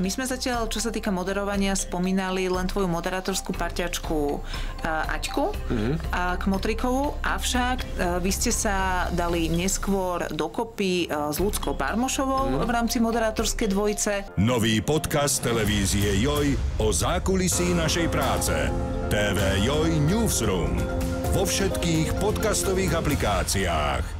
My sme zatiaľ, čo sa týka moderovania, spomínali len tvoju moderátorskú parťačku uh, Aťku mm-hmm. a Motrikovu, avšak uh, vy ste sa dali neskôr dokopy uh, s Ľudskou Barmošovou mm-hmm. v rámci moderátorskej dvojice. Nový podcast televízie Joj o zákulisí našej práce. TV Joj Newsroom vo všetkých podcastových aplikáciách.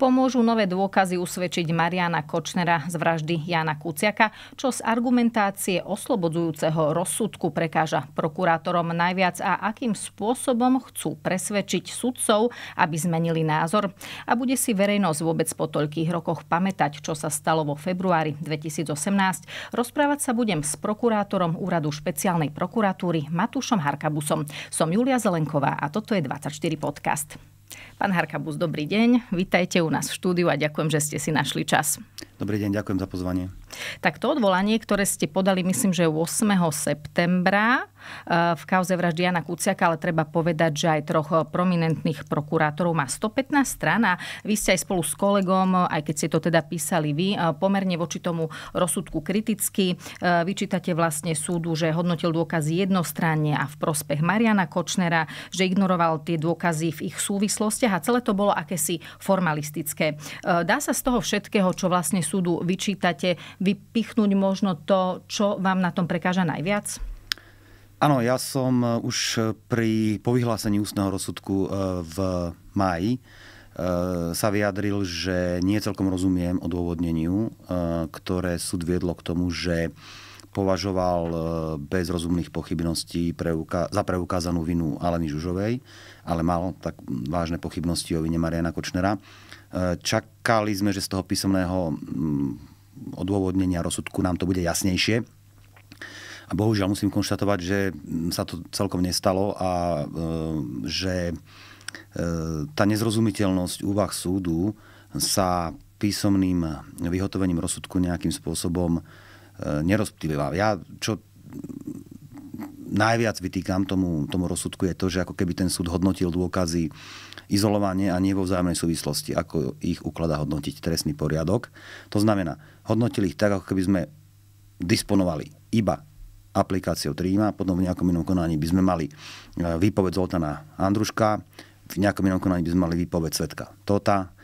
pomôžu nové dôkazy usvedčiť Mariana Kočnera z vraždy Jana Kuciaka, čo z argumentácie oslobodzujúceho rozsudku prekáža prokurátorom najviac a akým spôsobom chcú presvedčiť sudcov, aby zmenili názor. A bude si verejnosť vôbec po toľkých rokoch pamätať, čo sa stalo vo februári 2018. Rozprávať sa budem s prokurátorom Úradu špeciálnej prokuratúry Matúšom Harkabusom. Som Julia Zelenková a toto je 24 podcast. Pán Harkabus, dobrý deň. Vítajte u nás v štúdiu a ďakujem, že ste si našli čas. Dobrý deň, ďakujem za pozvanie. Tak to odvolanie, ktoré ste podali, myslím, že 8. septembra e, v kauze vraždy Jana Kuciaka, ale treba povedať, že aj troch prominentných prokurátorov má 115 stran a vy ste aj spolu s kolegom, aj keď ste to teda písali vy, e, pomerne voči tomu rozsudku kriticky. E, Vyčítate vlastne súdu, že hodnotil dôkazy jednostranne a v prospech Mariana Kočnera, že ignoroval tie dôkazy v ich súvislostiach a celé to bolo akési formalistické. Dá sa z toho všetkého, čo vlastne súdu vyčítate, vypichnúť možno to, čo vám na tom prekáža najviac? Áno, ja som eh, už pri povyhlásení ústneho rozsudku eh, v maji. Eh, sa vyjadril, že nie celkom rozumiem dôvodneniu, ktoré súd viedlo k tomu, že považoval bez rozumných pochybností za preukázanú vinu Aleny Žužovej, ale mal tak vážne pochybnosti o vine Mariana Kočnera Čakali sme, že z toho písomného mm, odôvodnenia rozsudku nám to bude jasnejšie. A bohužiaľ musím konštatovať, že mm, sa to celkom nestalo a e, že e, tá nezrozumiteľnosť úvah súdu sa písomným vyhotovením rozsudku nejakým spôsobom e, nerozptýlila. Ja, čo najviac vytýkam tomu, tomu rozsudku je to, že ako keby ten súd hodnotil dôkazy izolovanie a nie vo vzájomnej súvislosti, ako ich ukladá hodnotiť trestný poriadok. To znamená, hodnotili ich tak, ako keby sme disponovali iba aplikáciou Tríma, potom v nejakom inom konaní by sme mali e, výpoveď Zoltana Andruška, v nejakom inom konaní by sme mali výpoveď svetka Tota,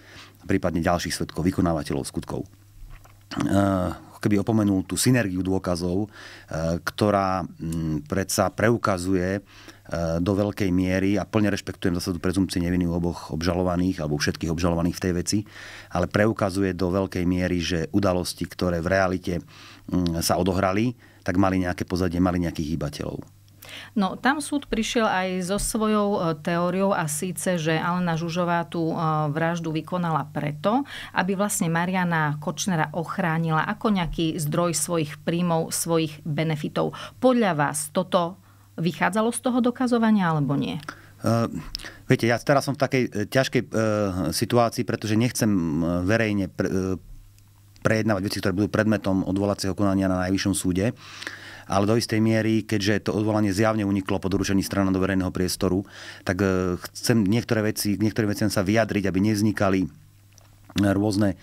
prípadne ďalších svetkov, vykonávateľov skutkov. E, keby opomenul tú synergiu dôkazov, e, ktorá mm, predsa preukazuje e, do veľkej miery, a plne rešpektujem zásadu prezumcie neviny u oboch obžalovaných, alebo všetkých obžalovaných v tej veci, ale preukazuje do veľkej miery, že udalosti, ktoré v realite mm, sa odohrali, tak mali nejaké pozadie, mali nejakých hýbateľov. No, tam súd prišiel aj so svojou e, teóriou a síce, že Alena Žužová tú e, vraždu vykonala preto, aby vlastne Mariana Kočnera ochránila ako nejaký zdroj svojich príjmov, svojich benefitov. Podľa vás toto vychádzalo z toho dokazovania alebo nie? Uh, viete, ja teraz som v takej ťažkej uh, situácii, pretože nechcem verejne pre, uh, prejednávať veci, ktoré budú predmetom odvolacieho konania na Najvyššom súde. Uh, ale do istej miery, keďže to odvolanie zjavne uniklo po doručení strana do verejného priestoru, tak e, chcem niektoré veci, niektorým veciam sa vyjadriť, aby nevznikali e, rôzne e,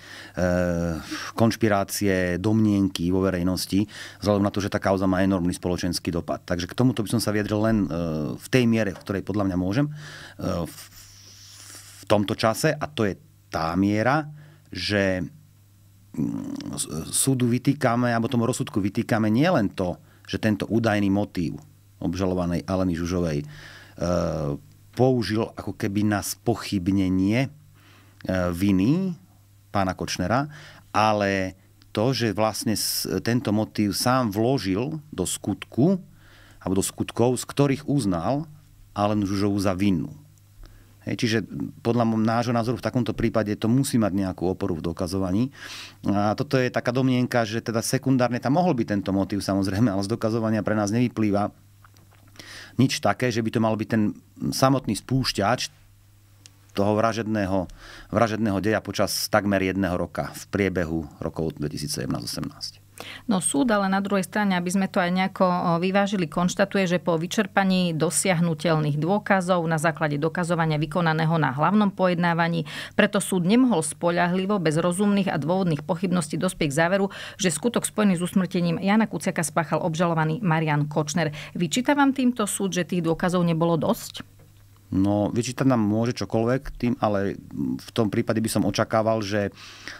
konšpirácie, domnienky vo verejnosti, vzhľadom na to, že tá kauza má enormný spoločenský dopad. Takže k tomuto by som sa vyjadril len v tej miere, v ktorej podľa mňa môžem, v tomto čase, a to je tá miera, že mm, súdu vytýkame, alebo tomu rozsudku vytýkame nielen to, že tento údajný motív obžalovanej Aleny Žužovej e, použil ako keby na spochybnenie e, viny pána Kočnera, ale to, že vlastne tento motív sám vložil do skutku, alebo do skutkov, z ktorých uznal Alenu Žužovu za vinu. Hej, čiže podľa nášho názoru v takomto prípade to musí mať nejakú oporu v dokazovaní. A toto je taká domnienka, že teda sekundárne tam mohol byť tento motív samozrejme, ale z dokazovania pre nás nevyplýva nič také, že by to mal byť ten samotný spúšťač toho vražedného, vražedného deja počas takmer jedného roka v priebehu rokov 2017-18. No súd, ale na druhej strane, aby sme to aj nejako vyvážili, konštatuje, že po vyčerpaní dosiahnutelných dôkazov na základe dokazovania vykonaného na hlavnom pojednávaní, preto súd nemohol spoľahlivo bez rozumných a dôvodných pochybností dospieť k záveru, že skutok spojený s usmrtením Jana Kuciaka spáchal obžalovaný Marian Kočner. Vyčíta vám týmto súd, že tých dôkazov nebolo dosť? No, vyčítať nám môže čokoľvek, tým, ale v tom prípade by som očakával, že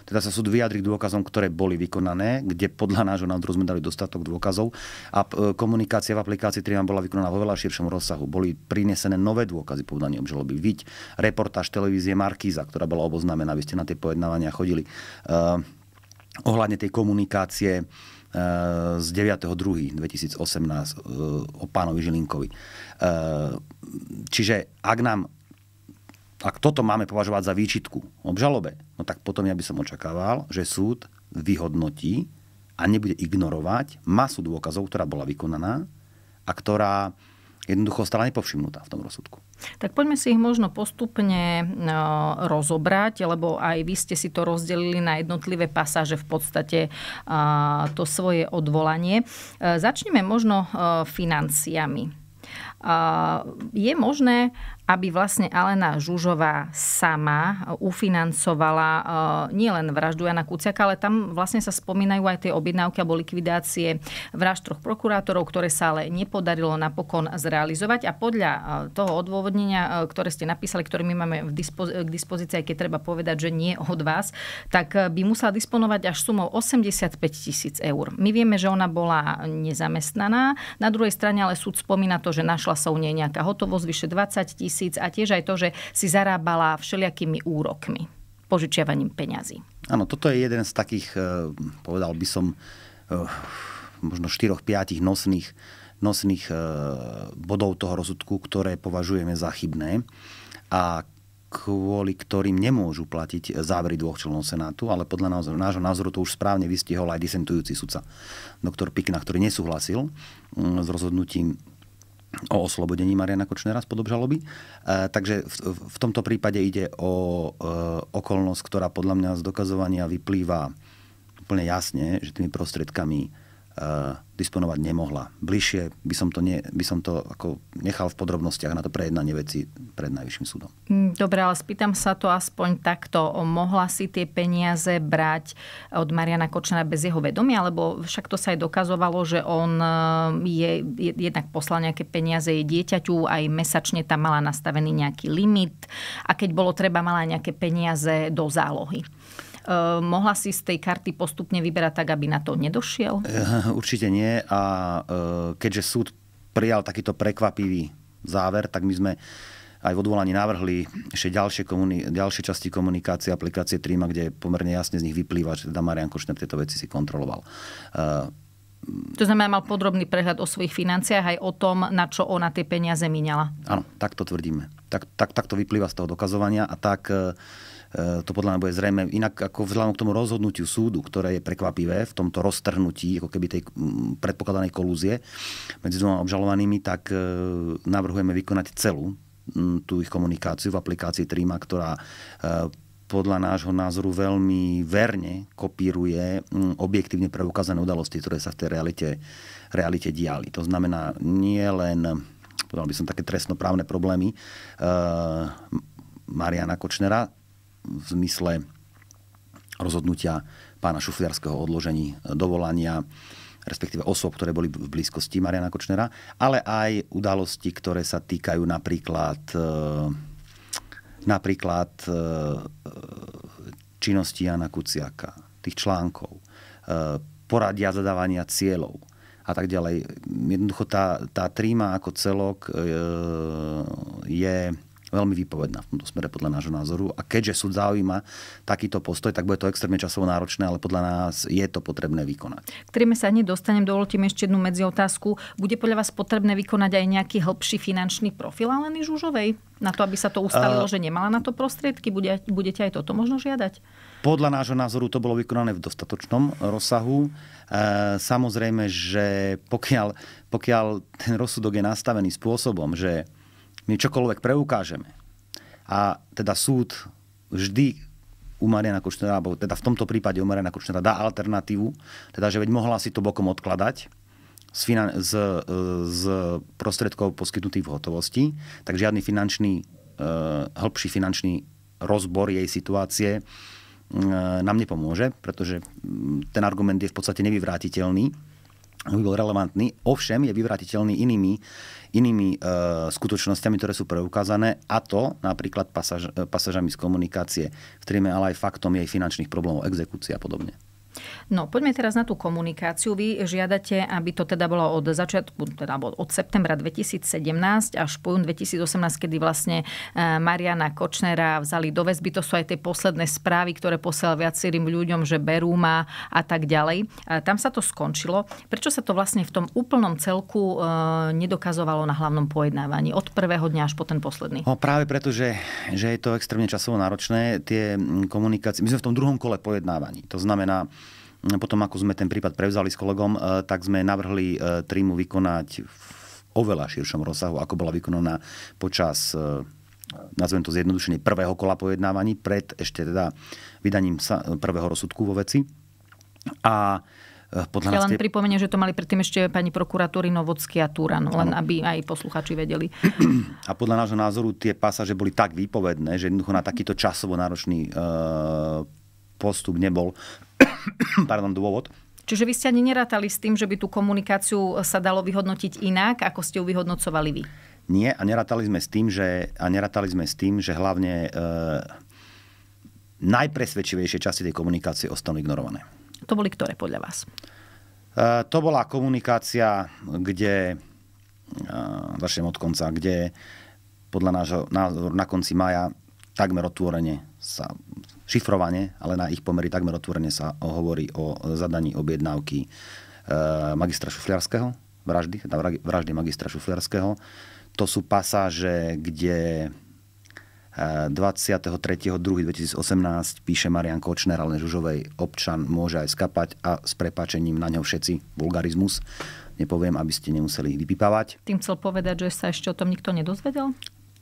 teda sa súd vyjadri k dôkazom, ktoré boli vykonané, kde podľa nášho názoru sme dali dostatok dôkazov a e, komunikácia v aplikácii Trian bola vykonaná vo veľa širšom rozsahu. Boli prinesené nové dôkazy po daní obžaloby. Viď reportáž televízie Markíza, ktorá bola oboznámená, vy ste na tie pojednávania chodili. Uh, ohľadne tej komunikácie z 9.2.2018 eh, o pánovi Žilinkovi. Eh, čiže ak nám ak toto máme považovať za výčitku obžalobe, no tak potom ja by som očakával, že súd vyhodnotí a nebude ignorovať masu dôkazov, ktorá bola vykonaná a ktorá jednoducho strana nepovšimnutá v tom rozsudku. Tak poďme si ich možno postupne no, rozobrať, lebo aj vy ste si to rozdelili na jednotlivé pasáže v podstate to svoje odvolanie. E, začneme možno e, financiami je možné, aby vlastne Alena Žužová sama ufinancovala eh, nielen vraždu Jana Kuciaka, ale tam vlastne sa spomínajú aj tie objednávky alebo likvidácie vražd troch prokurátorov, ktoré sa ale nepodarilo napokon zrealizovať. A podľa eh, toho odôvodnenia, eh, ktoré ste napísali, ktoré my máme k dispozícii, aj keď treba povedať, že nie od vás, tak by musela disponovať až sumou 85 tisíc eur. My vieme, že ona bola nezamestnaná. Na druhej strane ale súd spomína to, že našla zápasov nie je nejaká hotovosť, vyše 20 tisíc a tiež aj to, že si zarábala všelijakými úrokmi, požičiavaním peňazí. Áno, toto je jeden z takých, eh, povedal by som, eh, možno 4-5 nosných, nosných eh, bodov toho rozsudku, ktoré považujeme za chybné a kvôli ktorým nemôžu platiť závery dvoch členov Senátu, ale podľa názoru, nášho názoru to už správne vystihol aj disentujúci sudca, doktor Pikna, ktorý nesúhlasil mm, s rozhodnutím o oslobodení Mariana Kočnera spod obžaloby. E, takže v, v tomto prípade ide o e, okolnosť, ktorá podľa mňa z dokazovania vyplýva úplne jasne, že tými prostriedkami Eh, disponovať nemohla. Bližšie by som to, ne, by som to ako nechal v podrobnostiach na to prejednanie veci pred Najvyšším súdom. Mm, dobre, ale spýtam sa to aspoň takto. Mohla si tie peniaze brať od Mariana Kočnera bez jeho vedomia? Lebo však to sa aj dokazovalo, že on eh, je, jednak poslal nejaké peniaze jej dieťaťu, aj mesačne tam mala nastavený nejaký limit a keď bolo treba, mala nejaké peniaze do zálohy. Eh, mohla si z tej karty postupne vyberať tak, aby na to nedošiel? Eh, určite nie a eh, keďže súd prijal takýto prekvapivý záver, tak my sme aj v odvolaní navrhli ešte ďalšie, komuni- ďalšie časti komunikácie aplikácie Trima, kde pomerne jasne z nich vyplýva, že teda Marian Košner tieto veci si kontroloval. to znamená, mal podrobný prehľad o svojich financiách aj o tom, na čo ona tie peniaze míňala. Áno, tak to tvrdíme. Tak, tak, tak to vyplýva z toho dokazovania a tak uh, to podľa mňa bude zrejme inak ako vzhľadom k tomu rozhodnutiu súdu, ktoré je prekvapivé v tomto roztrhnutí ako keby tej predpokladanej kolúzie medzi dvoma obžalovanými, tak e, navrhujeme vykonať celú tú ich komunikáciu v aplikácii Trima, ktorá e, podľa nášho názoru veľmi verne kopíruje objektívne preukázané udalosti, ktoré sa v tej realite, realite diali. To znamená nie len, podal by som, také trestnoprávne problémy e, Mariana Kočnera, v zmysle rozhodnutia pána Šufliarského odložení e, dovolania respektíve osob, ktoré boli v blízkosti Mariana Kočnera, ale aj udalosti, ktoré sa týkajú napríklad e, napríklad e, činnosti Jana Kuciaka, tých článkov, poradia zadávania cieľov a tak ďalej. Jednoducho tá, tá tríma ako celok je veľmi výpovedná v tomto smere podľa nášho názoru. A keďže súd zaujíma takýto postoj, tak bude to extrémne časovo náročné, ale podľa nás je to potrebné vykonať. K ktorým sa nedostanem, dovolte mi ešte jednu medzi otázku. Bude podľa vás potrebné vykonať aj nejaký hĺbší finančný profil Aleny Žužovej? Na to, aby sa to ustalilo, uh, že nemala na to prostriedky? Bude, budete aj toto možno žiadať? Podľa nášho názoru to bolo vykonané v dostatočnom rozsahu. E, samozrejme, že pokiaľ, pokiaľ ten rozsudok je nastavený spôsobom, že my čokoľvek preukážeme a teda súd vždy u Mariana Kočnera, alebo teda v tomto prípade u Mariana Kočnera dá alternatívu, teda že veď mohla si to bokom odkladať, z, finan- z, e, z prostredkov poskytnutých v hotovosti, tak žiadny finančný, e, hĺbší finančný rozbor jej situácie e, nám nepomôže, pretože ten argument je v podstate nevyvrátiteľný, by bol relevantný. Ovšem je vyvrátiteľný inými, inými eh, skutočnosťami, ktoré sú preukázané, a to napríklad pasaž, eh, pasažami z komunikácie v je ale aj faktom jej finančných problémov, exekúcia a podobne. No poďme teraz na tú komunikáciu. Vy žiadate, aby to teda bolo od začiatku, teda od septembra 2017 až po 2018, kedy vlastne eh, Mariana Kočnera vzali do väzby. To sú aj tie posledné správy, ktoré posielal viacerým ľuďom, že berú ma a tak ďalej. Eh, tam sa to skončilo. Prečo sa to vlastne v tom úplnom celku eh, nedokazovalo na hlavnom pojednávaní od prvého dňa až po ten posledný? No, práve preto, že, že je to extrémne časovo náročné. Tie hm, komunikácie, my sme v tom druhom kole pojednávaní. To znamená, potom, ako sme ten prípad prevzali s kolegom, e, tak sme navrhli e, trímu vykonať v oveľa širšom rozsahu, ako bola vykonaná počas e, nazvem to zjednodušenie prvého kola pojednávaní pred ešte teda vydaním prvého rozsudku vo veci. A podľa ja len tie... pripomeniem, že to mali predtým ešte pani prokuratúry Novocký a Turan, len ano. aby aj posluchači vedeli. A podľa nášho názoru tie pasaže boli tak výpovedné, že jednoducho na takýto časovo náročný postup nebol pardon, dôvod. Čiže vy ste ani nerátali s tým, že by tú komunikáciu sa dalo vyhodnotiť inak, ako ste ju vyhodnocovali vy? Nie, a nerátali sme s tým, že, a nerátali sme s tým, že hlavne e, najpresvedčivejšie časti tej komunikácie ostanú ignorované. To boli ktoré podľa vás? E, to bola komunikácia, kde, e, začnem od konca, kde podľa nášho názoru na konci maja takmer otvorene sa šifrovane, ale na ich pomery takmer otvorene sa hovorí o zadaní objednávky e, magistra Šufliarského, vraždy, teda vraždy magistra Šufliarského. To sú pasáže, kde 23.2.2018 e, píše Marian Kočner, ale Žužovej, občan môže aj skapať a s prepačením na ňo všetci vulgarizmus. Nepoviem, aby ste nemuseli vypípavať. Tým chcel povedať, že sa ešte o tom nikto nedozvedel?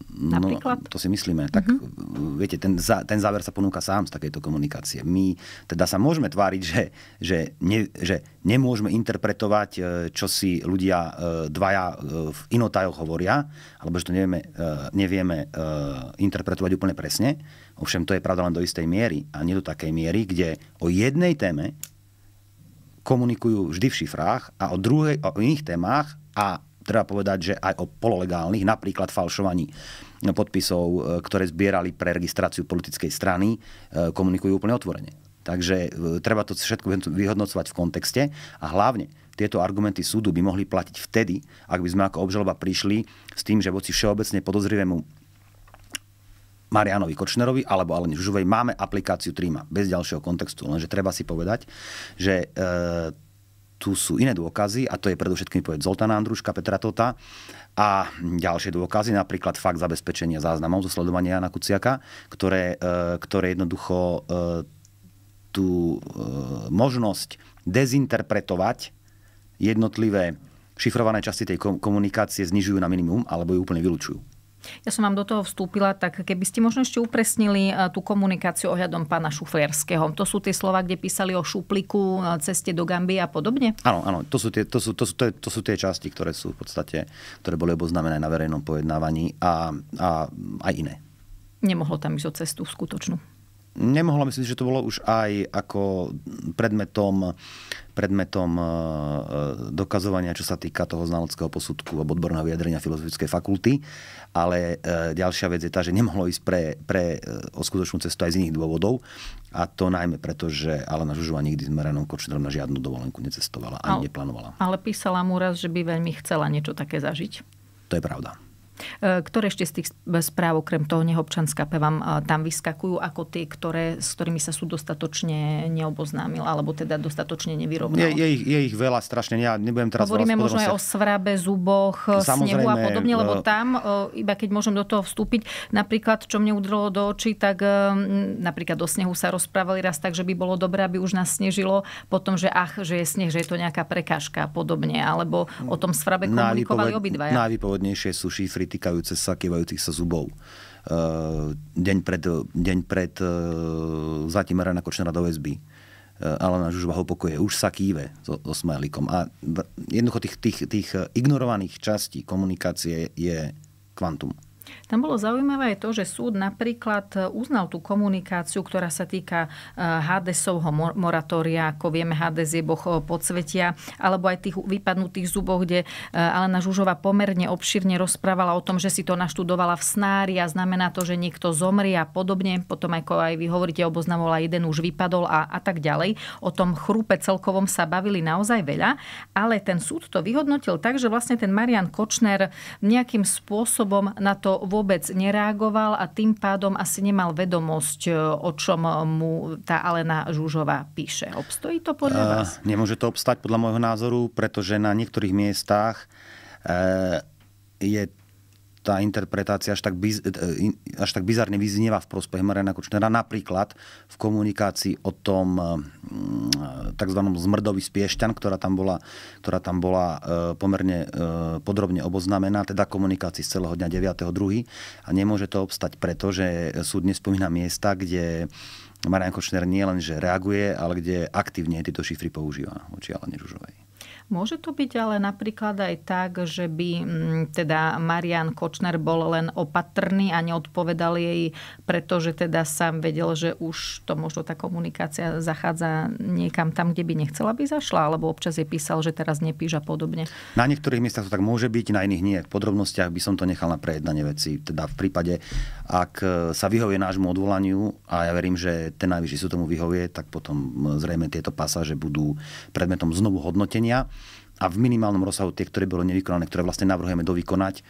No, Napríklad? No, to si myslíme. Tak mm-hmm. viete, ten, za, ten záver sa ponúka sám z takejto komunikácie. My teda sa môžeme tváriť, že, že, ne, že nemôžeme interpretovať, uh, čo si ľudia uh, dvaja v inotajoch hovoria, alebo že to nevieme, nevieme interpretovať úplne presne. Ovšem, to je pravda len do istej miery a nie do takej miery, kde o jednej téme komunikujú vždy v šifrách a o, druhej, o iných témach a treba povedať, že aj o pololegálnych, napríklad falšovaní no, podpisov, e, ktoré zbierali pre registráciu politickej strany, e, komunikujú úplne otvorene. Takže e, treba to všetko vyhodnocovať v kontexte a hlavne tieto argumenty súdu by mohli platiť vtedy, ak by sme ako obžaloba prišli s tým, že voci všeobecne podozrivému Marianovi Kočnerovi alebo Aleni Žužovej máme aplikáciu Trima bez ďalšieho kontextu. Lenže treba si povedať, že tu sú iné dôkazy, a to je predovšetkým povedať Zoltana Andruška, Petra Tota a ďalšie dôkazy, napríklad fakt zabezpečenia záznamov zo sledovania Jana Kuciaka, ktoré, e, ktoré jednoducho e, tú e, možnosť dezinterpretovať jednotlivé šifrované časti tej komunikácie znižujú na minimum alebo ju úplne vylúčujú. Ja som vám do toho vstúpila, tak keby ste možno ešte upresnili e, tú komunikáciu ohľadom pána Šuflierského. To sú tie slova, kde písali o šupliku, e, ceste do gamby a podobne? Áno, áno, to sú tie, to sú, to sú, to, to sú tie časti, ktoré sú v podstate, ktoré boli oboznamené na verejnom pojednávaní a, a aj iné. Nemohlo tam ísť o cestu skutočnú? Nemohla, myslím, že to bolo už aj ako predmetom predmetom e, e, dokazovania, čo sa týka toho znaleckého posudku alebo odborného vyjadrenia Filozofickej fakulty. Ale e, ďalšia vec je tá, že nemohlo ísť pre, pre o skutočnú cestu aj z iných dôvodov. A to najmä preto, že Alena Žužová nikdy s Meranom Kočnerom na žiadnu dovolenku necestovala ani ale, neplánovala. Ale písala mu raz, že by veľmi chcela niečo také zažiť. To je pravda. E, ktoré ešte z tých správ, okrem toho neobčanská vám e, tam vyskakujú, ako tie, ktoré, s ktorými sa sú dostatočne neoboznámil, alebo teda dostatočne nevyrovnal? Je, je, ich, je ich veľa strašne, ja nebudem teraz Hovoríme možno aj o svrabe, zuboch, e, snehu a podobne, lebo tam, iba keď môžem do toho vstúpiť, napríklad, čo mne udrlo do očí, tak napríklad do snehu sa rozprávali raz tak, že by bolo dobré, aby už nás snežilo potom, že ach, že je sneh, že je to nejaká prekážka a podobne, alebo o tom svrabe komunikovali obidvaja. Najvýpovednejšie sú šifry pritýkajúce sa kývajúcich sa zubov. E, deň pred, deň pred e, zatím Mariana Kočnera do väzby. E, Alena Žužba ho pokoje, už sa kýve so, so smajlikom. A jednoducho tých, tých, tých ignorovaných častí komunikácie je kvantum. Tam bolo zaujímavé aj to, že súd napríklad e, uznal tú komunikáciu, ktorá sa týka e, Hadesovho moratória, ako vieme, Hades je boh e, podsvetia, alebo aj tých vypadnutých zubov, kde Alena Žužova pomerne obširne rozprávala o tom, že si to naštudovala v snári a znamená to, že niekto zomrie a podobne. Potom ako aj vy hovoríte, oboznamovala jeden už vypadol a, a tak ďalej. O tom chrúpe celkovom sa bavili naozaj veľa, ale ten súd to vyhodnotil tak, že vlastne ten Marian Kočner nejakým spôsobom na to vo vôbec nereagoval a tým pádom asi nemal vedomosť, e, o čom mu tá Alena Žužová píše. Obstojí to podľa e, vás? nemôže to obstať podľa môjho názoru, pretože na niektorých miestach e, je tá interpretácia až tak, biz, e, e, až tak bizarne vyznieva v prospech Mariana Kočnera. Napríklad v komunikácii o tom e, mm, tzv. zmrdový spiešťan, ktorá tam bola, ktorá tam bola pomerne podrobne oboznamená, teda komunikácii z celého dňa 9.2. A nemôže to obstať preto, že dnes nespomína miesta, kde Marian Kočner nie len, že reaguje, ale kde aktívne tieto šifry používa voči Alene Žužovej. Môže to byť ale napríklad aj tak, že by mm, teda Marian Kočner bol len opatrný a neodpovedal jej, pretože teda sám vedel, že už to možno tá komunikácia zachádza niekam tam, kde by nechcela by zašla, alebo občas je písal, že teraz nepíš a podobne. Na niektorých miestach to tak môže byť, na iných nie. V podrobnostiach by som to nechal na prejednanie veci. Teda v prípade, ak e, sa vyhovie nášmu odvolaniu a ja verím, že ten najvyšší sú tomu vyhovie, tak potom e, zrejme tieto pasáže budú predmetom znovu hodnotenia a v minimálnom rozsahu tie, ktoré bolo nevykonané, ktoré vlastne navrhujeme dovykonať eh,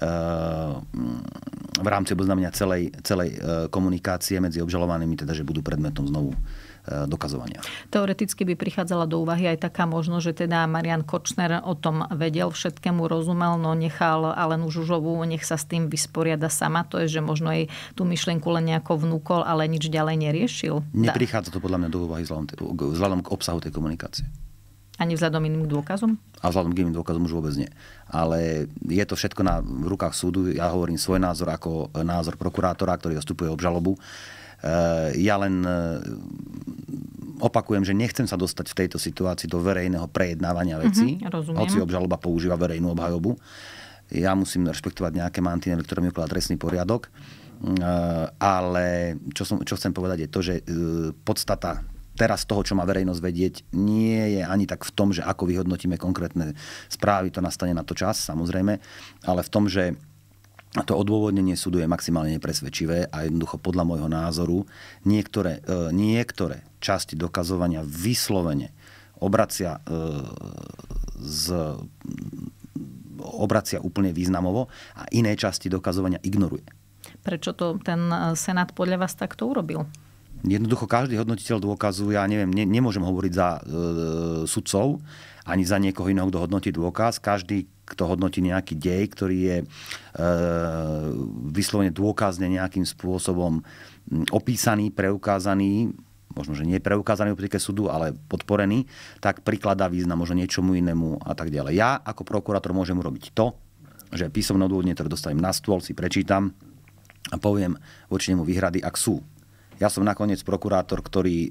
mm, v rámci oboznámenia celej, celej eh, komunikácie medzi obžalovanými, teda že budú predmetom znovu eh, dokazovania. Teoreticky by prichádzala do úvahy aj taká možnosť, že teda Marian Kočner o tom vedel, všetkému rozumel, no nechal Alenu Žužovú, nech sa s tým vysporiada sama. To je, že možno jej tú myšlienku len nejako vnúkol, ale nič ďalej neriešil. Neprichádza to podľa mňa do úvahy vzhľadom k obsahu tej komunikácie. Ani vzhľadom iným dôkazom? A vzhľadom k iným dôkazom už vôbec nie. Ale je to všetko na rukách súdu. Ja hovorím svoj názor ako názor prokurátora, ktorý zastupuje obžalobu. E, ja len e, opakujem, že nechcem sa dostať v tejto situácii do verejného prejednávania mhm, veci, mm-hmm, rozumiem. hoci obžaloba používa verejnú obhajobu. Ja musím rešpektovať nejaké mantiny, ktoré mi ukladá trestný poriadok e, ale čo, som, čo chcem povedať je to, že podstata teraz toho, čo má verejnosť vedieť, nie je ani tak v tom, že ako vyhodnotíme konkrétne správy, to nastane na to čas, samozrejme, ale v tom, že to odôvodnenie súdu je maximálne nepresvedčivé a jednoducho podľa môjho názoru niektoré, e, niektoré časti dokazovania vyslovene obracia e, z obracia úplne významovo a iné časti dokazovania ignoruje. Prečo to ten e, Senát podľa vás takto urobil? Jednoducho každý hodnotiteľ dôkazu, ja neviem, ne, nemôžem hovoriť za e, sudcov, ani za niekoho iného, kto hodnotí dôkaz. Každý, kto hodnotí nejaký dej, ktorý je e, vyslovene dôkazne nejakým spôsobom opísaný, preukázaný, možno, že nie je preukázaný v optike súdu, ale podporený, tak prikladá význam možno niečomu inému a tak ďalej. Ja ako prokurátor môžem urobiť to, že písomné odôvodne, ktoré dostanem na stôl, si prečítam a poviem voči nemu výhrady, ak sú. Ja som nakoniec prokurátor, ktorý e,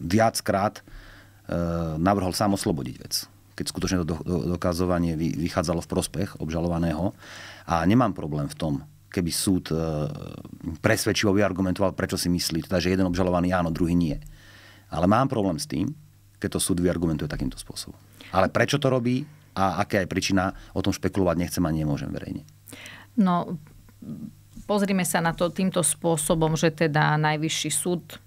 viackrát e, navrhol sám oslobodiť vec, keď skutočne to do, do, dokazovanie vy, vychádzalo v prospech obžalovaného. A nemám problém v tom, keby súd e, presvedčivo vyargumentoval, prečo si myslí, teda, že jeden obžalovaný áno, druhý nie. Ale mám problém s tým, keď to súd vyargumentuje takýmto spôsobom. Ale prečo to robí a aká je príčina, o tom špekulovať nechcem a nemôžem verejne. No, Pozrime sa na to týmto spôsobom, že teda najvyšší súd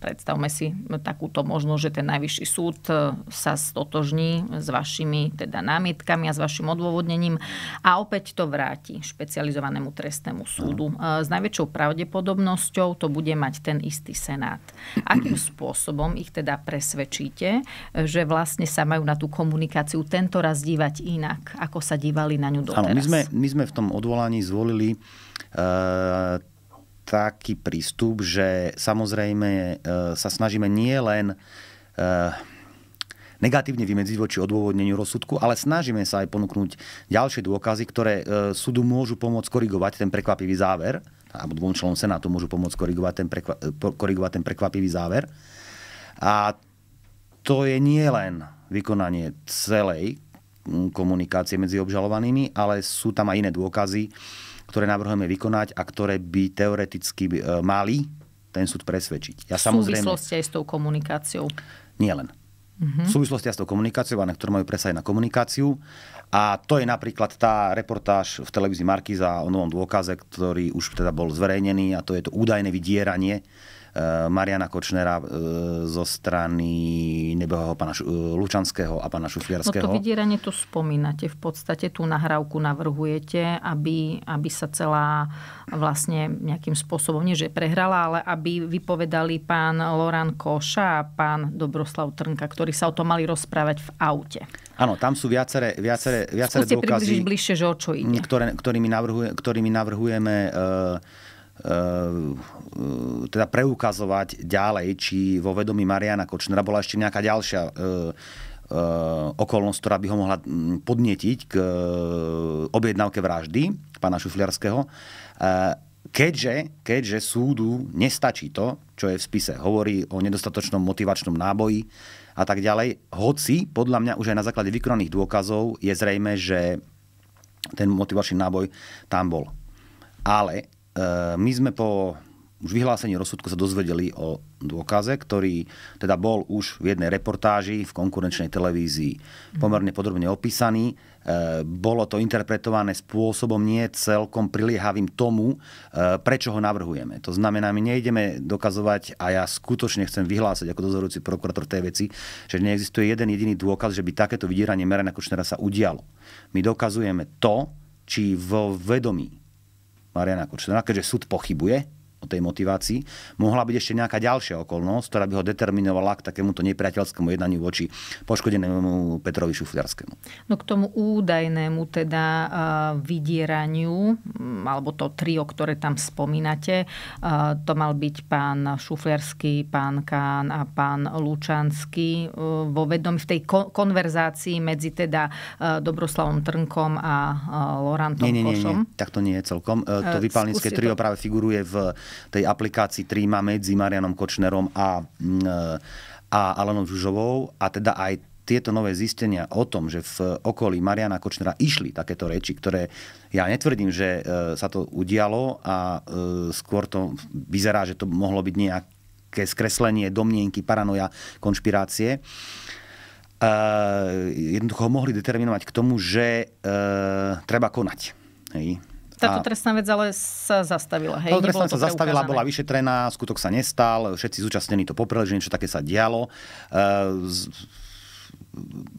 predstavme si takúto možnosť, že ten najvyšší súd e, sa stotožní s vašimi teda námietkami a s vašim odôvodnením a opäť to vráti špecializovanému trestnému súdu. E, s najväčšou pravdepodobnosťou to bude mať ten istý senát. Akým spôsobom ich teda presvedčíte, e, že vlastne sa majú na tú komunikáciu tento raz dívať inak, ako sa dívali na ňu doteraz? Áno, my sme, my sme v tom odvolaní zvolili uh, taký prístup, že samozrejme e, sa snažíme nie len e, negatívne vymedziť voči odôvodneniu rozsudku, ale snažíme sa aj ponúknuť ďalšie dôkazy, ktoré e, súdu môžu pomôcť korigovať ten prekvapivý záver, alebo dvom členom Senátu môžu pomôcť korigovať ten, prekva- korigovať ten prekvapivý záver. A to je nie len vykonanie celej komunikácie medzi obžalovanými, ale sú tam aj iné dôkazy, ktoré navrhujeme vykonať a ktoré by teoreticky e, mali ten súd presvedčiť. Ja, v samozrejme, súvislosti aj s tou komunikáciou? Nie len. Mm-hmm. V súvislosti aj s tou komunikáciou, a ktoré majú presaj na komunikáciu. A to je napríklad tá reportáž v televízii Markiza o novom dôkaze, ktorý už teda bol zverejnený a to je to údajné vydieranie Mariana Kočnera e, zo strany nebohého pána e, Lučanského a pána Šufliarského. No to vydieranie to spomínate. V podstate tú nahrávku navrhujete, aby, aby sa celá vlastne nejakým spôsobom, nie že prehrala, ale aby vypovedali pán Loran Koša a pán Dobroslav Trnka, ktorí sa o tom mali rozprávať v aute. Áno, tam sú viaceré, viaceré, viaceré Skúste dôkazy. bližšie, že o čo ide. Ktoré, ktorými, navrhuje, ktorými navrhujeme e, E, e, teda preukazovať ďalej, či vo vedomí Mariana Kočnera bola ešte nejaká ďalšia e, okolnosť, ktorá by ho mohla podnetiť k objednávke vraždy pána Šufliarského. Keďže, keďže súdu nestačí to, čo je v spise, hovorí o nedostatočnom motivačnom náboji a tak ďalej, hoci podľa mňa už aj na základe vykonaných dôkazov je zrejme, že ten motivačný náboj tam bol. Ale Eh, my sme po už vyhlásení rozsudku sa dozvedeli o dôkaze, ktorý teda bol už v jednej reportáži v konkurenčnej televízii mhm. pomerne podrobne opísaný. Eh, bolo to interpretované spôsobom nie celkom priliehavým tomu, eh, prečo ho navrhujeme. To znamená, my nejdeme dokazovať, a ja skutočne chcem vyhlásiť ako dozorujúci prokurátor tej veci, že neexistuje jeden jediný dôkaz, že by takéto vydieranie Merena Kočnera sa udialo. My dokazujeme to, či vo vedomí Mariana Kočnera, keďže súd pochybuje, o tej motivácii. Mohla byť ešte nejaká ďalšia okolnosť, ktorá by ho determinovala k takémuto nepriateľskému jednaniu voči poškodenému Petrovi Šufliarskému. No k tomu údajnému teda vydieraniu, mm, alebo to trio, ktoré tam spomínate, to mal byť pán Šufliarský, pán Kán a pán Lučanský e, vo vedom v tej konverzácii medzi teda e, Dobroslavom Trnkom a e, Lorantom nie, nie, nie, Košom. Nie, tak to nie je celkom. To vypálnické trio to. práve figuruje v tej aplikácii Tríma medzi Marianom Kočnerom a, mm, a Alenou Žužovou a teda aj tieto nové zistenia o tom, že v okolí Mariana Kočnera išli takéto reči, ktoré ja netvrdím, že e, sa to udialo a e, skôr to vyzerá, že to mohlo byť nejaké skreslenie, domnienky, paranoja, konšpirácie. E, jednoducho ho mohli determinovať k tomu, že treba konať. Hej táto a... trestná vec ale sa zastavila. Hej? Táto trestná sa preukázané. zastavila, bola vyšetrená, skutok sa nestal, všetci zúčastnení to popreli, že niečo také sa dialo. E, z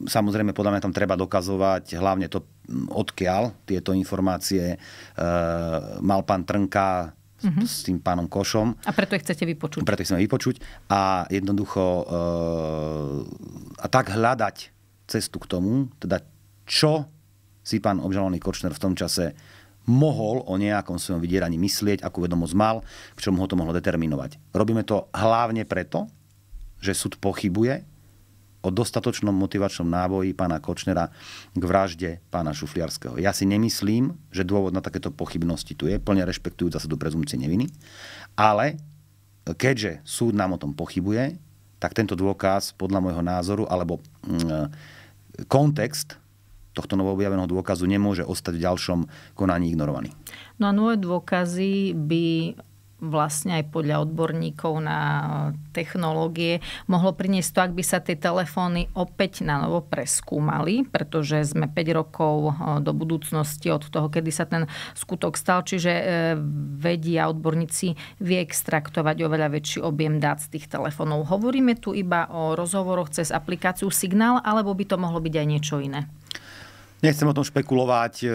samozrejme podľa mňa tam treba dokazovať hlavne to, odkiaľ tieto informácie e, mal pán Trnka mm-hmm. s, mhm. s tým pánom Košom. A preto ich chcete vypočuť. Preto ich chceme vypočuť a jednoducho e, a tak hľadať cestu k tomu, teda čo si pán obžalovaný Kočner v tom čase mohol o nejakom svojom vydieraní myslieť, akú vedomosť mal, k čomu ho to mohlo determinovať. Robíme to hlavne preto, že súd pochybuje o dostatočnom motivačnom náboji pána Kočnera k vražde pána Šufliarského. Ja si nemyslím, že dôvod na takéto pochybnosti tu je, plne rešpektujú zásadu prezumcie neviny, ale keďže súd nám o tom pochybuje, tak tento dôkaz podľa môjho názoru alebo mm, kontext tohto novoobjaveného dôkazu nemôže ostať v ďalšom konaní ignorovaný. No a nové dôkazy by vlastne aj podľa odborníkov na e, technológie mohlo priniesť to, ak by sa tie telefóny opäť na novo preskúmali, pretože sme 5 rokov e, do budúcnosti od toho, kedy sa ten skutok stal, čiže e, vedia odborníci vyextraktovať oveľa väčší objem dát z tých telefónov. Hovoríme tu iba o rozhovoroch cez aplikáciu Signál, alebo by to mohlo byť aj niečo iné? Nechcem o tom špekulovať. E,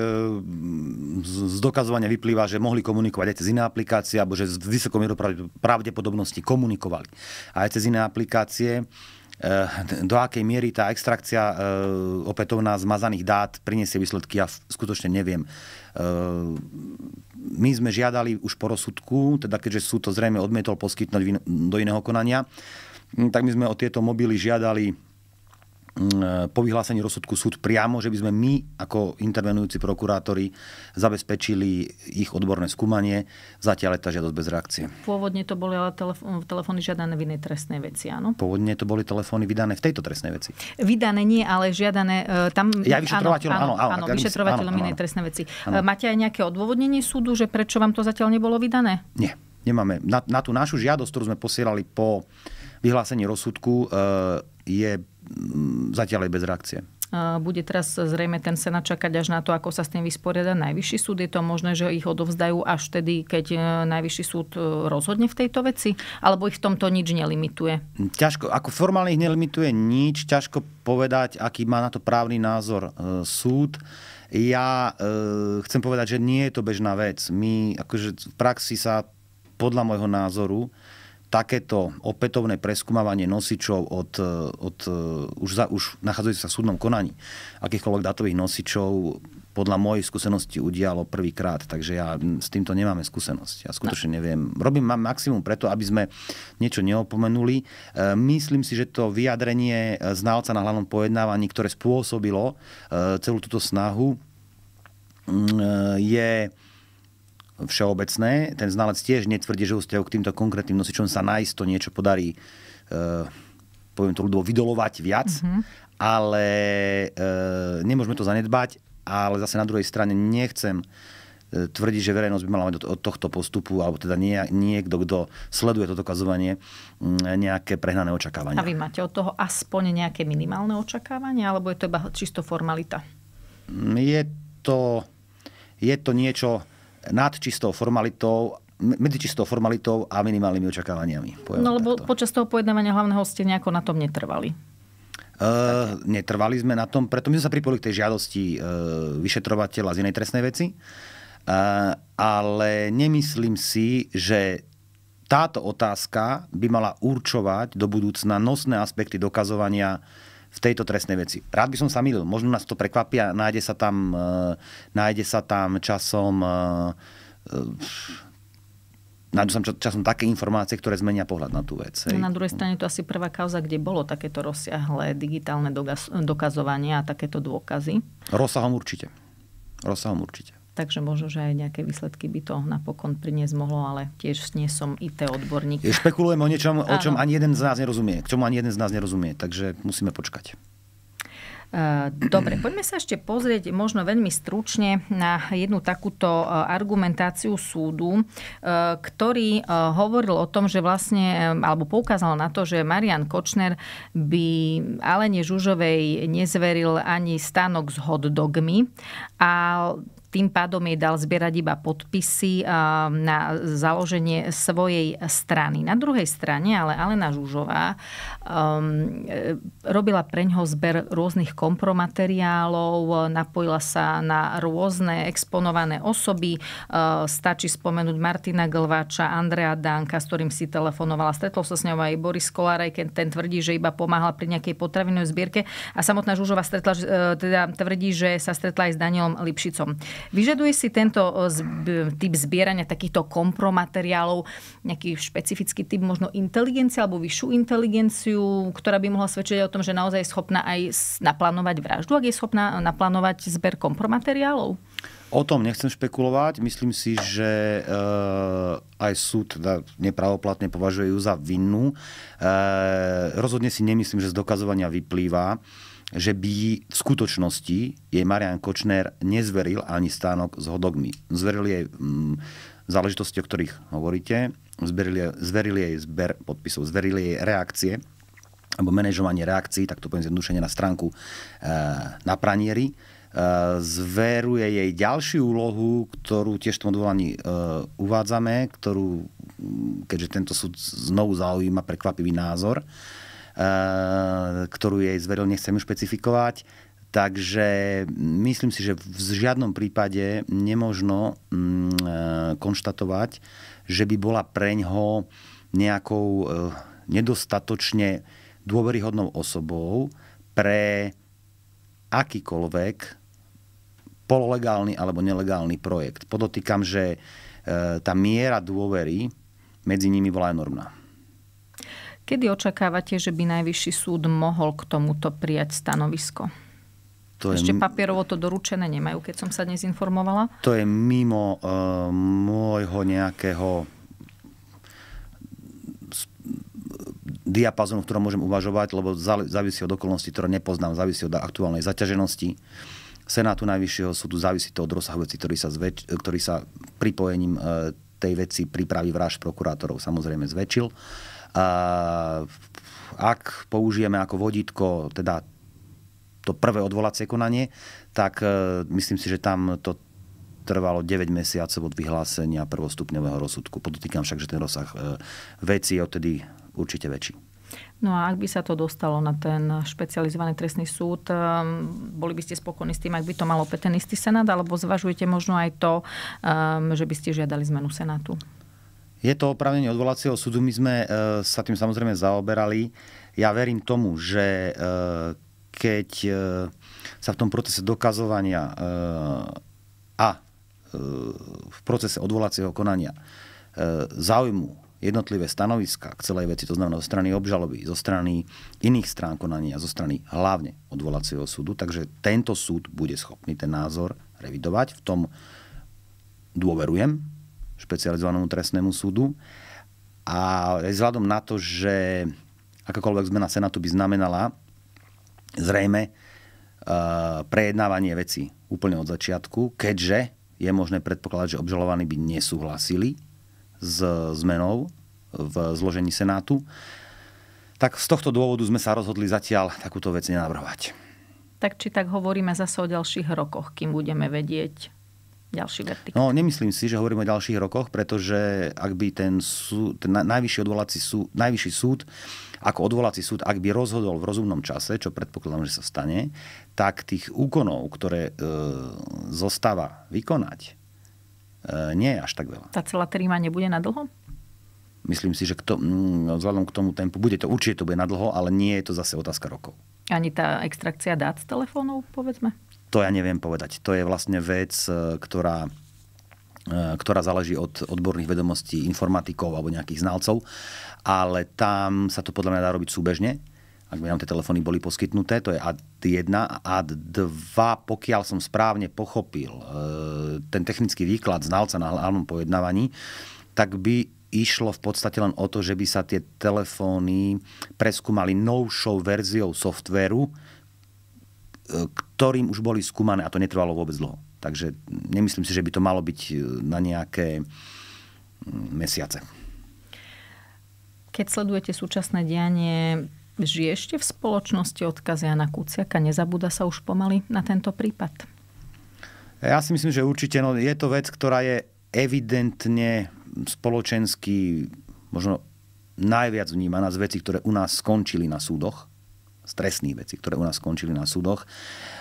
z dokazovania vyplýva, že mohli komunikovať aj cez iné aplikácie, alebo že s vysokou mierou pravdepodobnosti komunikovali aj cez iné aplikácie. E, do akej miery tá extrakcia e, opätovná zmazaných dát priniesie výsledky, ja skutočne neviem. My sme žiadali už po rozsudku, teda keďže sú to zrejme odmietol poskytnúť do iného konania, tak my sme o tieto mobily žiadali Mm, e, po vyhlásení rozsudku súd priamo, že by sme my ako intervenujúci prokurátori zabezpečili ich odborné skúmanie. Zatiaľ je tá žiadosť bez reakcie. Pôvodne to boli ale telef- telefóny žiadané v inej trestnej veci, áno? Pôvodne to boli telefóny vydané v tejto trestnej veci. Vydané nie, ale žiadané e, tam... Ja vyšetrovateľom, áno, áno, áno, áno vyšetrovateľom áno, inej trestnej veci. Áno. E, máte aj nejaké odôvodnenie súdu, že prečo vám to zatiaľ nebolo vydané? Nie, nemáme. Na, na tú našu žiadosť, ktorú sme posielali po vyhlásení rozsudku, e, je zatiaľ aj bez reakcie. Bude teraz zrejme ten Senát čakať až na to, ako sa s tým vysporiada Najvyšší súd. Je to možné, že ich odovzdajú až vtedy, keď e, Najvyšší súd e, rozhodne v tejto veci? Alebo ich v tomto nič nelimituje? Ťažko, ako formálne ich nelimituje nič, ťažko povedať, aký má na to právny názor e, súd. Ja e, chcem povedať, že nie je to bežná vec. My akože v praxi sa podľa môjho názoru takéto opätovné preskúmavanie nosičov od, e, od e, už, za, už nachádzajú sa v súdnom konaní akýchkoľvek datových nosičov podľa mojej skúsenosti udialo prvýkrát, takže ja s týmto nemáme skúsenosť. Ja skutočne no. neviem. Robím maximum preto, aby sme niečo neopomenuli. E, myslím si, že to vyjadrenie znalca na hlavnom pojednávaní, ktoré spôsobilo celú túto snahu, mm, je všeobecné. Ten znalec tiež netvrdí, že vzťahu k týmto konkrétnym nosičom sa najisto niečo podarí e, poviem to ľudovo, vydolovať viac, mm-hmm. ale e, nemôžeme to zanedbať, ale zase na druhej strane nechcem e, tvrdí, že verejnosť by mala mať od tohto postupu, alebo teda nie, niekto, kto sleduje to dokazovanie, nejaké prehnané očakávania. A vy máte od toho aspoň nejaké minimálne očakávania, alebo je to iba čisto formalita? Mm, je to, je to niečo, nad čistou formalitou medzi čistou formalitou a minimálnymi očakávaniami. No lebo takto. počas toho pojednávania hlavného ste nejako na tom netrvali. Uh, netrvali sme na tom, preto my sme sa pripojili k tej žiadosti uh, vyšetrovateľa z inej trestnej veci, uh, ale nemyslím si, že táto otázka by mala určovať do budúcna nosné aspekty dokazovania uh, v tejto trestnej veci. Rád by som sa milil, možno nás to prekvapí a nájde sa tam, e, nájde sa tam časom e, e, nájdu som časom také informácie, ktoré zmenia pohľad na tú vec. Hej. Na druhej strane to asi prvá kauza, kde bolo takéto rozsiahle digitálne dokazovanie a takéto dôkazy. Rozsahom určite. Rozsahom určite takže možno, že aj nejaké výsledky by to napokon priniesť mohlo, ale tiež nie som IT odborník. Špekulujem o niečom, o čom ani jeden z nás nerozumie, k čomu ani jeden z nás nerozumie, takže musíme počkať. Dobre, poďme sa ešte pozrieť možno veľmi stručne na jednu takúto argumentáciu súdu, ktorý hovoril o tom, že vlastne, alebo poukázal na to, že Marian Kočner by Alene Žužovej nezveril ani stánok s hoddogmi. a tým pádom jej dal zbierať iba podpisy eh, na založenie svojej strany. Na druhej strane ale Alena Žužová um, robila preňho zber rôznych kompromateriálov, napojila sa na rôzne exponované osoby. Eh, stačí spomenúť Martina Glváča, Andrea Danka, s ktorým si telefonovala. Stretol sa s ňou aj Boris Kolár, aj keď ten tvrdí, že iba pomáhala pri nejakej potravinovej zbierke. A samotná Žužová stretla, eh, teda tvrdí, že sa stretla aj s Danielom Lipšicom. Vyžaduje si tento typ zbierania takýchto kompromateriálov nejaký špecifický typ možno inteligencie alebo vyššiu inteligenciu, ktorá by mohla svedčiť o tom, že naozaj je schopná aj naplánovať vraždu, ak je schopná naplánovať zber kompromateriálov? O tom nechcem špekulovať. Myslím si, že e, aj súd teda nepravoplatne považuje ju za vinnú. E, rozhodne si nemyslím, že z dokazovania vyplýva, že by v skutočnosti jej Marian Kočner nezveril ani stánok s hodogmi. Zveril jej mm, záležitosti, o ktorých hovoríte, zveril, zveril jej zber podpisov, zveril jej reakcie, alebo manažovanie reakcií, tak to poviem zjednodušene na stránku e, na pranieri, e, zveruje jej ďalšiu úlohu, ktorú tiež v tom odvolaní e, uvádzame, ktorú, mm, keďže tento súd znovu zaujíma prekvapivý názor, Eh, ktorú jej zveril, nechcem ju špecifikovať. Takže myslím si, že v žiadnom prípade nemožno mm, eh, konštatovať, že by bola preňho nejakou eh, nedostatočne dôveryhodnou osobou pre akýkoľvek pololegálny alebo nelegálny projekt. Podotýkam, že tá miera dôvery medzi nimi bola enormná. Kedy očakávate, že by Najvyšší súd mohol k tomuto prijať stanovisko? To Ešte je, papierovo to doručené nemajú, keď som sa dnes informovala. To je mimo uh, môjho nejakého diapazonu, v ktorom môžem uvažovať, lebo závisí od okolností, ktoré nepoznám, závisí od aktuálnej zaťaženosti. Senátu Najvyššieho súdu závisí to od rozsahu veci, ktorý sa, zväč- ktorý sa pripojením e, tej veci prípravy vražd prokurátorov samozrejme zväčšil. Uh, ak použijeme ako vodítko teda to prvé odvolacie konanie, tak e, myslím si, že tam to trvalo 9 mesiacov od vyhlásenia prvostupňového rozsudku. Podotýkam však, že ten rozsah e, veci je odtedy určite väčší. No a ak by sa to dostalo na ten špecializovaný trestný súd, e, boli by ste spokojní s tým, ak by to mal opäť ten istý senát, alebo zvažujete možno aj to, že by ste žiadali zmenu senátu? Je to oprávnenie odvolacieho súdu, my sme e, sa tým samozrejme zaoberali. Ja verím tomu, že e, keď e, sa v tom procese dokazovania a v procese odvolacieho konania záujmu jednotlivé stanoviska k celej veci, to znamená zo strany obžaloby, zo strany iných strán konania, zo strany hlavne odvolacieho súdu. Takže tento súd bude schopný ten názor revidovať. V tom dôverujem, špecializovanému trestnému súdu. A aj vzhľadom na to, že akákoľvek zmena Senátu by znamenala zrejme e, prejednávanie veci úplne od začiatku, keďže je možné predpokladať, že obžalovaní by nesúhlasili s zmenou v zložení Senátu. Tak z tohto dôvodu sme sa rozhodli zatiaľ takúto vec nenavrhovať. Tak či tak hovoríme zase o ďalších rokoch, kým budeme vedieť, ďalší vertikál? No, nemyslím si, že hovoríme o ďalších rokoch, pretože ak by ten, súd, ten najvyšší, odvolací súd, najvyšší súd ako odvolací súd, ak by rozhodol v rozumnom čase, čo predpokladám, že sa stane, tak tých úkonov, ktoré e, zostáva vykonať, e, nie je až tak veľa. Tá celá tríma nebude na dlho? Myslím si, že to, mm, no, vzhľadom k tomu tempu, bude to určite to bude na dlho, ale nie je to zase otázka rokov. Ani tá extrakcia dát z telefónov, povedzme? to ja neviem povedať. To je vlastne vec, e, ktorá e, ktorá záleží od odborných vedomostí informatikov alebo nejakých znalcov, ale tam sa to podľa mňa dá robiť súbežne, ak by nám tie telefóny boli poskytnuté, to je AD1. AD2, pokiaľ som správne pochopil e, ten technický výklad znalca na hlavnom pojednávaní, tak by išlo v podstate len o to, že by sa tie telefóny preskúmali novšou verziou softvéru, ktorým už boli skúmané a to netrvalo vôbec dlho. Takže nemyslím si, že by to malo byť e, na nejaké mesiace. Keď sledujete súčasné dianie, žije ešte v spoločnosti odkaz Jana Kuciaka? Nezabúda sa už pomaly na tento prípad? Ja si myslím, že určite no, je to vec, ktorá je evidentne spoločensky možno najviac vnímaná z vecí, ktoré u nás skončili na súdoch stresných vecí, ktoré u nás skončili na súdoch.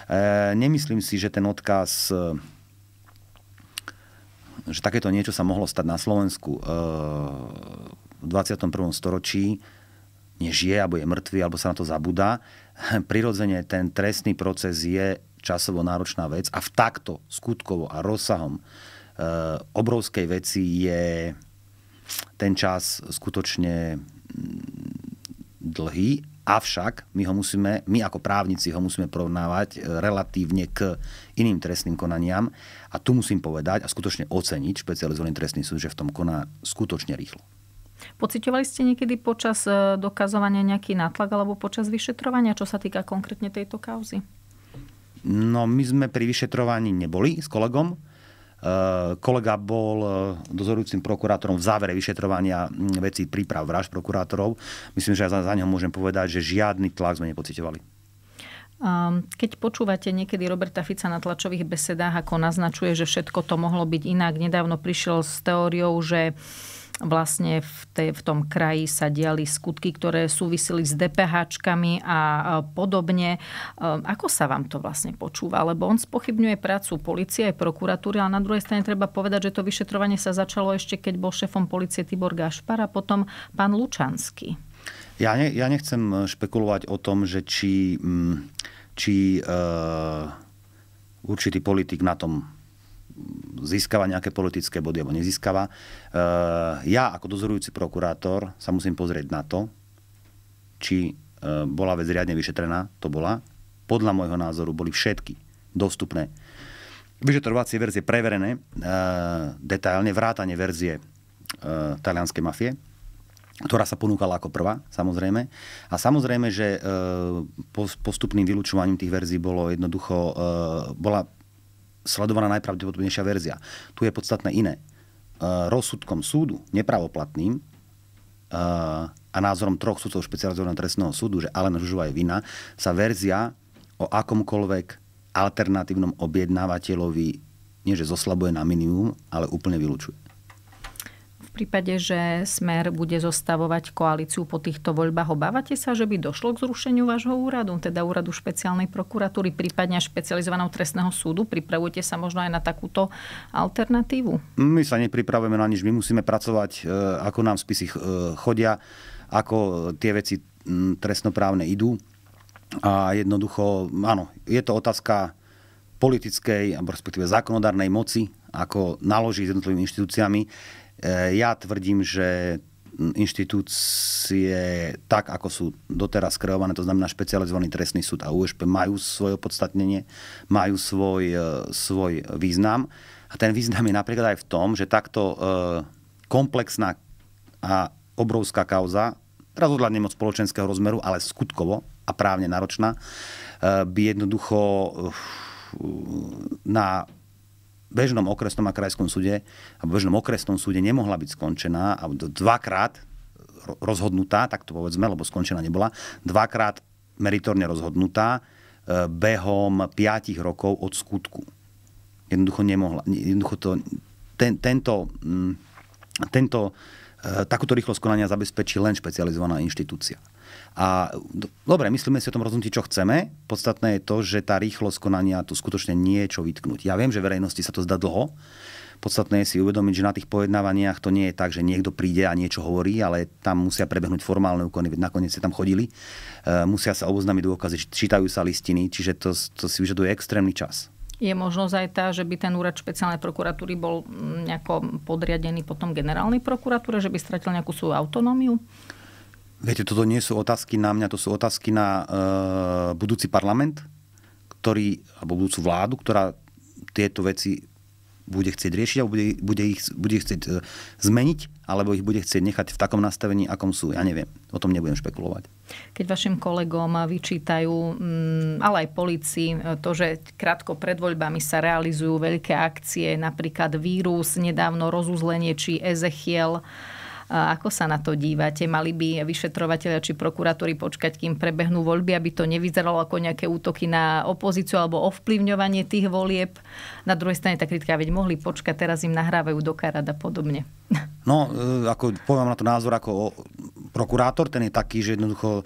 E, nemyslím si, že ten odkaz e, že takéto niečo sa mohlo stať na Slovensku e, v 21. storočí, nežije, alebo je mŕtvy, alebo sa na to zabúda. Prirodzene ten trestný proces je časovo náročná vec a v takto skutkovo a rozsahom e, obrovskej veci je ten čas skutočne mm, dlhý Avšak my ho musíme, my ako právnici ho musíme porovnávať e, relatívne k iným trestným konaniam. A tu musím povedať a skutočne oceniť špecializovaný trestný súd, že v tom koná skutočne rýchlo. Pocitovali ste niekedy počas e, dokazovania nejaký nátlak alebo počas vyšetrovania, čo sa týka konkrétne tejto kauzy? No, my sme pri vyšetrovaní neboli s kolegom Eh, kolega bol eh, dozorujúcim prokurátorom v závere vyšetrovania mm, veci príprav vraž prokurátorov. Myslím, že ja za, za neho môžem povedať, že žiadny tlak sme nepocitovali. Keď počúvate niekedy Roberta Fica na tlačových besedách, ako naznačuje, že všetko to mohlo byť inak, nedávno prišiel s teóriou, že vlastne v, te, v tom kraji sa diali skutky, ktoré súviseli s DPH a podobne. E, ako sa vám to vlastne počúva? Lebo on spochybňuje prácu policie aj prokuratúry, ale na druhej strane treba povedať, že to vyšetrovanie sa začalo ešte, keď bol šéfom policie Tibor Gašpar a potom pán Lučanský. Ja, ne, ja nechcem e, špekulovať o tom, že či, mm, či uh, určitý politik na tom získava nejaké politické body alebo nezískava. Eh, ja ako dozorujúci prokurátor sa musím pozrieť na to, či eh, bola vec riadne vyšetrená, to bola. Podľa môjho názoru boli všetky dostupné vyšetrovacie verzie preverené eh, detailne, vrátane verzie talianskej mafie, ktorá sa ponúkala ako prvá, samozrejme. A samozrejme, že postupným vylúčovaním tých verzií bolo jednoducho, bola sledovaná najpravdepodobnejšia verzia. Tu je podstatné iné. E, rozsudkom súdu, nepravoplatným, e, a názorom troch sudcov špecializovaného trestného súdu, že Alena Žužová je vina, sa verzia o akomkoľvek alternatívnom objednávateľovi nie že zoslabuje na minimum, ale úplne vylúčuje prípade, že Smer bude zostavovať koalíciu po týchto voľbách, obávate sa, že by došlo k zrušeniu vášho úradu, teda úradu špeciálnej prokuratúry, prípadne špecializovaného trestného súdu? Pripravujete sa možno aj na takúto alternatívu? My sa nepripravujeme na nič. My musíme pracovať, e, ako nám spisy e, chodia, ako e, tie veci trestnoprávne idú. A jednoducho, áno, je to otázka politickej, alebo respektíve zákonodárnej moci, ako naložiť s jednotlivými inštitúciami. Eh, ja tvrdím, že inštitúcie tak, ako sú doteraz kreované, to znamená špecializovaný trestný súd a USP majú svoje opodstatnenie, majú svoj, eh, svoj význam. A ten význam je napríklad aj v tom, že takto eh, komplexná a obrovská kauza, teraz odhľadnem od spoločenského rozmeru, ale skutkovo a právne náročná, by jednoducho na bežnom okresnom a krajskom súde, a bežnom okresnom súde nemohla byť skončená, alebo dvakrát rozhodnutá, tak to povedzme, lebo skončená nebola, dvakrát meritorne rozhodnutá e, behom 5 rokov od skutku. Jednoducho nemohla. Jednoducho to, ten, tento, mm, tento, e, takúto rýchlosť konania zabezpečí len špecializovaná inštitúcia. A dobre, myslíme si o tom rozhodnutí, čo chceme. Podstatné je to, že tá rýchlosť konania tu skutočne nie je čo vytknúť. Ja viem, že verejnosti sa to zdá dlho. Podstatné je si uvedomiť, že na tých pojednávaniach to nie je tak, že niekto príde a niečo hovorí, ale tam musia prebehnúť formálne úkony, veď nakoniec ste tam chodili. E, musia sa oboznámiť dôkazy, čítajú sa listiny, čiže to, to si vyžaduje extrémny čas. Je možnosť aj tá, že by ten úrad špeciálnej prokuratúry bol nejako podriadený potom generálnej prokuratúre, že by stratil nejakú svoju autonómiu? Viete, toto nie sú otázky na mňa, to sú otázky na e, budúci parlament, ktorý, alebo budúcu vládu, ktorá tieto veci bude chcieť riešiť alebo bude, bude ich bude chcieť e, zmeniť, alebo ich bude chcieť nechať v takom nastavení, akom sú. Ja neviem, o tom nebudem špekulovať. Keď vašim kolegom vyčítajú, mm, ale aj policii, e, to, že krátko pred voľbami sa realizujú veľké akcie, napríklad vírus, nedávno rozuzlenie či Ezechiel, ako sa na to dívate? Mali by vyšetrovateľia či prokurátori počkať, kým prebehnú voľby, aby to nevyzeralo ako nejaké útoky na opozíciu alebo ovplyvňovanie tých volieb? Na druhej strane tak kritika, veď mohli počkať, teraz im nahrávajú do a podobne. No, e, ako poviem na to názor ako prokurátor, ten je taký, že jednoducho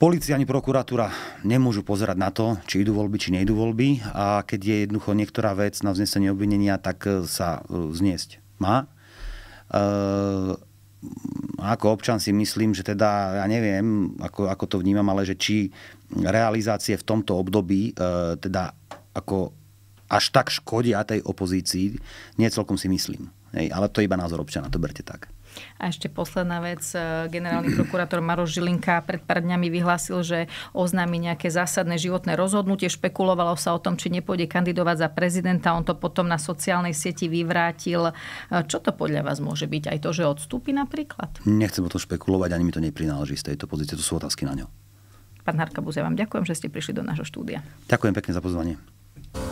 Polícia ani prokuratúra nemôžu pozerať na to, či idú voľby, či nejdú voľby a keď je jednoducho niektorá vec na vznesenie obvinenia, tak e, sa e, zniesť má Ehm, ako občan si myslím, že teda, ja neviem, ako, ako to vnímam, ale že či realizácie v tomto období, e, teda ako až tak škodia tej opozícii, nie celkom si myslím. Hej, ale to je iba názor občana, to berte tak. A ešte posledná vec. E, generálny prokurátor Maroš Žilinka pred pár dňami vyhlásil, že oznámi nejaké zásadné životné rozhodnutie. Špekulovalo sa o tom, či nepôjde kandidovať za prezidenta. On to potom na sociálnej sieti vyvrátil. E, čo to podľa vás môže byť? Aj to, že odstúpi napríklad? Nechcem o to špekulovať, ani mi to neprináleží z tejto pozície. To sú otázky na ňo. Pán Harka Buze, vám ďakujem, že ste prišli do nášho štúdia. Ďakujem pekne za pozvanie.